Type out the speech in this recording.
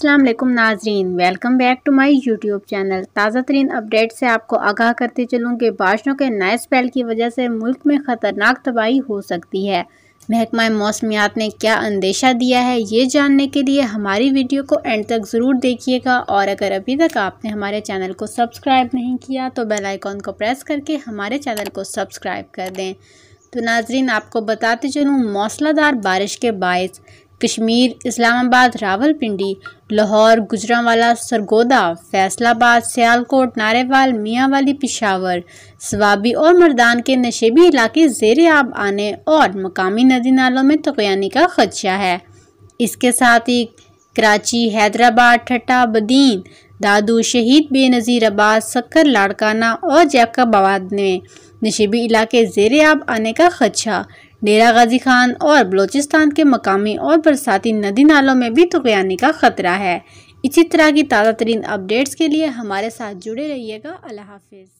अस्सलाम वालेकुम नाजरीन welcome back to my YouTube channel ताज़ा तरीन अपडेट से आपको आगाह करते चलूँ कि बारिशों के नए स्पेल की वजह से मुल्क में ख़तरनाक तबाही हो सकती है महकमा मौसमियात ने क्या अंदेशा दिया है ये जानने के लिए हमारी वीडियो को एंड तक ज़रूर देखिएगा और अगर अभी तक आपने हमारे चैनल को सब्सक्राइब नहीं किया तो बेल आइकॉन को प्रेस करके हमारे चैनल को सब्सक्राइब कर दें तो नाजरीन आपको बताते चलूँ मौसलाधार बारिश के बायस कश्मीर इस्लामाबाद रावलपिंडी लाहौर गुजरावाला सरगोदा फैसलाबाद सियालकोट नारेवाल मियांवाली पिशावर स्वाबी और मर्दान के नशेबी इलाके जेर आब आने और मकामी नदी नालों में तकयानी का खदशा है इसके साथ ही कराची हैदराबाद ठट्टा बदीन दादू शहीद बेनज़ीर आबाद सक्कर लाड़काना और जैकबाबाद में नशेबी इलाके जेर आब आने का खदशा डेरा गाजी खान और बलोचिस्तान के मकामी और बरसाती नदी नालों में भी तुगयानी का ख़तरा है इसी तरह की ताज़ा तरीन अपडेट्स के लिए हमारे साथ जुड़े रहिएगा अल्लाह हाफिज़